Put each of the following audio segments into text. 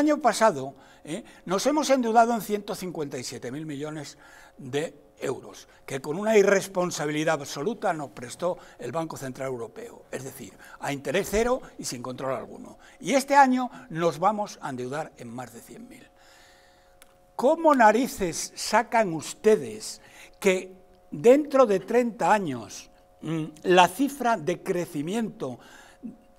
año pasado ¿eh? nos hemos endeudado en 157.000 millones de euros, que con una irresponsabilidad absoluta nos prestó el Banco Central Europeo, es decir, a interés cero y sin control alguno. Y este año nos vamos a endeudar en más de 100.000. ¿Cómo narices sacan ustedes que dentro de 30 años mm, la cifra de crecimiento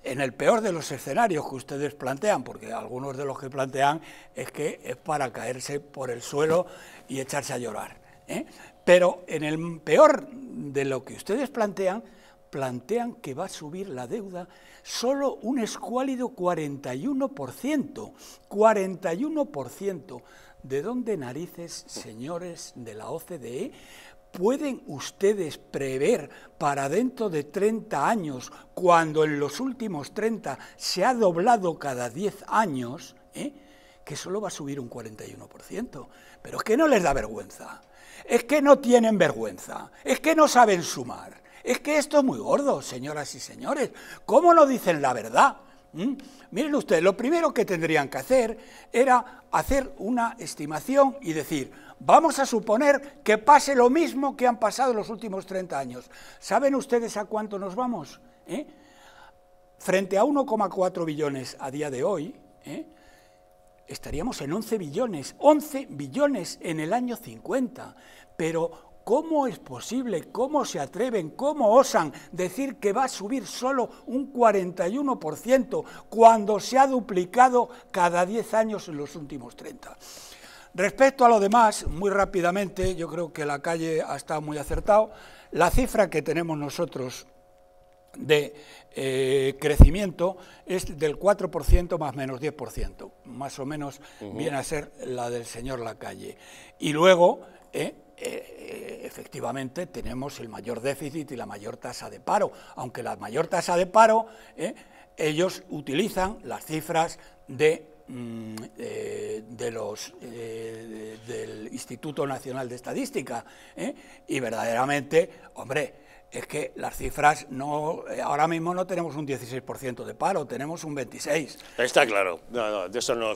en el peor de los escenarios que ustedes plantean, porque algunos de los que plantean es que es para caerse por el suelo y echarse a llorar. ¿eh? Pero en el peor de lo que ustedes plantean, plantean que va a subir la deuda solo un escuálido 41%. 41%. ¿De dónde narices, señores de la OCDE, ¿Pueden ustedes prever para dentro de 30 años, cuando en los últimos 30 se ha doblado cada 10 años, ¿eh? que solo va a subir un 41%? Pero es que no les da vergüenza, es que no tienen vergüenza, es que no saben sumar, es que esto es muy gordo, señoras y señores. ¿Cómo no dicen la verdad? Miren ¿Mm? ustedes, lo primero que tendrían que hacer era hacer una estimación y decir, vamos a suponer que pase lo mismo que han pasado los últimos 30 años. ¿Saben ustedes a cuánto nos vamos? Eh? Frente a 1,4 billones a día de hoy, eh, estaríamos en 11 billones, 11 billones en el año 50, pero ¿Cómo es posible? ¿Cómo se atreven? ¿Cómo osan decir que va a subir solo un 41% cuando se ha duplicado cada 10 años en los últimos 30? Respecto a lo demás, muy rápidamente, yo creo que la calle ha estado muy acertado. La cifra que tenemos nosotros de eh, crecimiento es del 4% más menos 10%, más o menos viene a ser la del señor Lacalle. Y luego, eh, eh, eh, efectivamente tenemos el mayor déficit y la mayor tasa de paro, aunque la mayor tasa de paro, eh, ellos utilizan las cifras de, mm, de los, del Instituto Nacional de Estadística, y verdaderamente, hombre, es que las cifras no ahora mismo no tenemos un 16% de paro, tenemos un 26. Está claro, no, de eso no